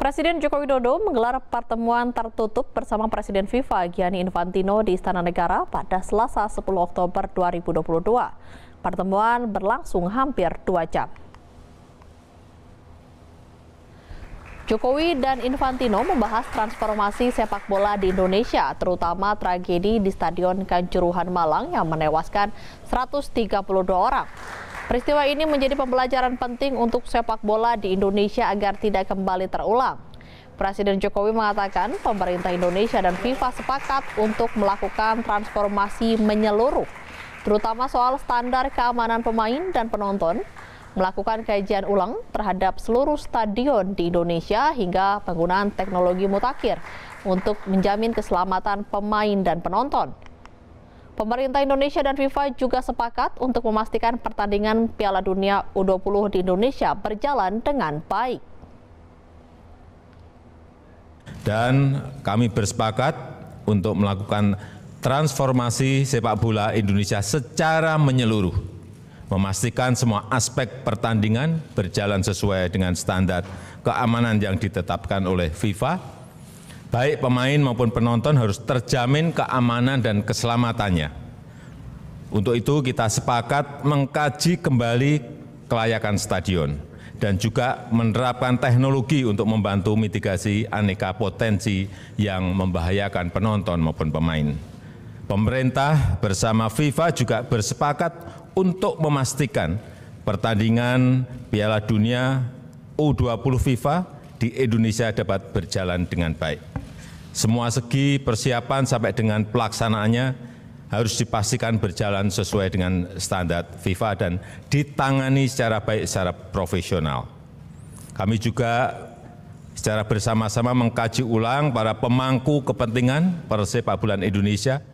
Presiden Joko Widodo menggelar pertemuan tertutup bersama Presiden FIFA Gianni Infantino di Istana Negara pada Selasa 10 Oktober 2022. Pertemuan berlangsung hampir dua jam. Jokowi dan Infantino membahas transformasi sepak bola di Indonesia, terutama tragedi di Stadion Kanjuruhan Malang yang menewaskan 132 orang. Peristiwa ini menjadi pembelajaran penting untuk sepak bola di Indonesia agar tidak kembali terulang. Presiden Jokowi mengatakan pemerintah Indonesia dan FIFA sepakat untuk melakukan transformasi menyeluruh, terutama soal standar keamanan pemain dan penonton, melakukan kajian ulang terhadap seluruh stadion di Indonesia hingga penggunaan teknologi mutakhir untuk menjamin keselamatan pemain dan penonton. Pemerintah Indonesia dan FIFA juga sepakat untuk memastikan pertandingan Piala Dunia U20 di Indonesia berjalan dengan baik. Dan kami bersepakat untuk melakukan transformasi sepak bola Indonesia secara menyeluruh, memastikan semua aspek pertandingan berjalan sesuai dengan standar keamanan yang ditetapkan oleh FIFA Baik pemain maupun penonton harus terjamin keamanan dan keselamatannya. Untuk itu kita sepakat mengkaji kembali kelayakan stadion dan juga menerapkan teknologi untuk membantu mitigasi aneka potensi yang membahayakan penonton maupun pemain. Pemerintah bersama FIFA juga bersepakat untuk memastikan pertandingan Piala Dunia U20 FIFA di Indonesia dapat berjalan dengan baik. Semua segi persiapan sampai dengan pelaksanaannya harus dipastikan berjalan sesuai dengan standar FIFA dan ditangani secara baik secara profesional. Kami juga secara bersama-sama mengkaji ulang para pemangku kepentingan persepak bulan Indonesia